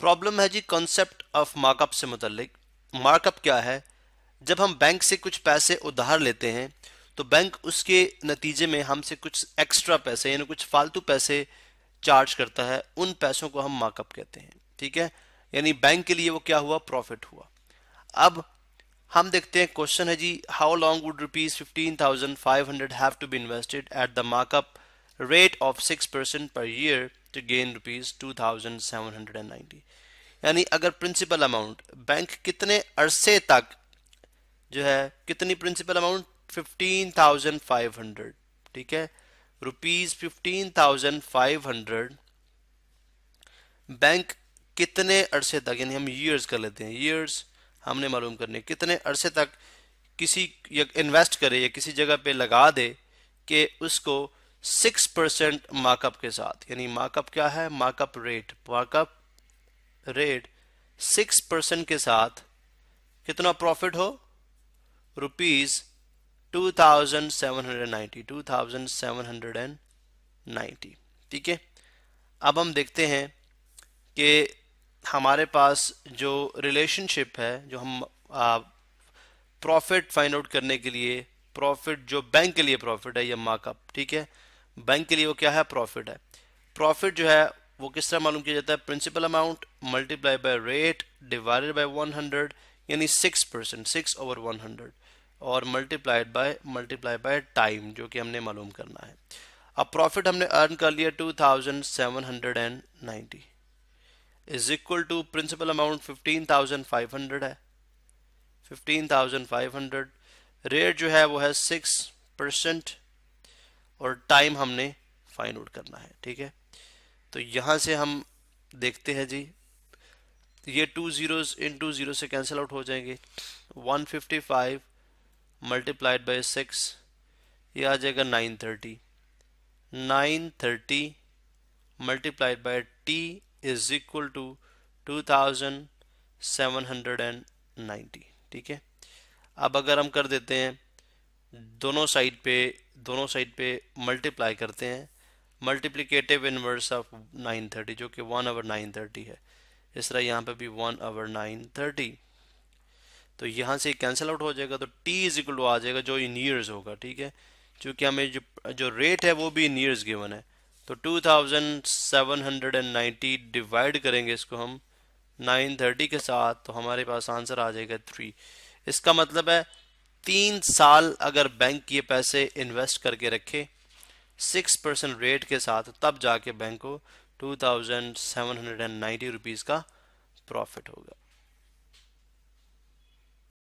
problem है जी concept of markup से मुतलिक markup क्या है जब हम बैंक से कुछ पैसे उधार लेते हैं तो बैंक उसके नतीजे में हमसे कुछ एक्स्ट्रा पैसे यानी कुछ फालतू पैसे चार्ज करता है उन पैसों को हम मार्कअप कहते हैं ठीक है यानी बैंक के लिए वो क्या हुआ प्रॉफिट हुआ अब हम देखते हैं क्वेश्चन है जी how long would rupees fifteen thousand five hundred have to be invested at the markup rate of six percent per year to to gain rupees thousand seven hundred and 2790 यानी अगर principal amount bank कितने अरसे तक जो है कितनी principal amount fifteen thousand five hundred ठीक है rupees fifteen thousand five hundred bank कितने अरसे तक यानी हम ईयर्स कर लेते हैं ईयर्स हमने मालूम करने कितने अरसे तक किसी इन्वेस्ट करे या किसी जगह पे लगा दे कि उसको सिक्स परसेंट मार्कअप के साथ यानी मार्कअप क्या है markup rate markup rate six percent के साथ कितना प्रॉफिट हो rupees two thousand seven hundred ninety two thousand seven hundred and ninety ठीक है अब हम देखते हैं कि हमारे पास जो रिलेशनशिप है जो हम प्रॉफिट फाइंड आउट करने के लिए प्रॉफिट जो बैंक के लिए प्रॉफिट है या मार्कअप ठीक है बैंक के लिए वो क्या है प्रॉफिट है प्रॉफिट जो है वो किस तरह मालूम किया जाता है principal amount multiply by rate divided by 100 यानी 6 परसेंट सिक्स ओवर 100 और multiplied by multiply by time जो कि हमने मालूम करना है अब प्रॉफिट हमने अर्न कर लिया 2790 is equal to principal amount 15500 है 15500 रेट जो है वो है सिक्स और टाइम हमने फाइंड आउट करना है ठीक है तो यहाँ से हम देखते हैं जी ये टू ज़ीरोज़ इन टू ज़ीरो से कैंसिल आउट हो जाएंगे 155 मल्टीप्लाइड बाई सिक्स ये आ जाएगा 930 930 multiplied by T is equal to ninety ठीक है अब अगर हम कर देते हैं दोनों साइड पे दोनों साइड पे मल्टीप्लाई करते हैं मल्टीप्लीकेटिव इनवर्स ऑफ 930 जो कि वन आवर 930 है इस तरह यहाँ पे भी वन आवर 930 तो यहाँ से कैंसिल आउट हो जाएगा तो t इज इक्वल टू आ जाएगा जो इन ईयर्स होगा ठीक है क्योंकि हमें जो जो रेट है वो भी इन ईयर्स गिवन है तो 2790 डिवाइड करेंगे इसको हम 930 के साथ तो हमारे पास आंसर आ जाएगा थ्री इसका मतलब है तीन साल अगर बैंक ये पैसे इन्वेस्ट करके रखे सिक्स परसेंट रेट के साथ तब जाके बैंक को two thousand seven hundred and ninety rupees का प्रॉफिट होगा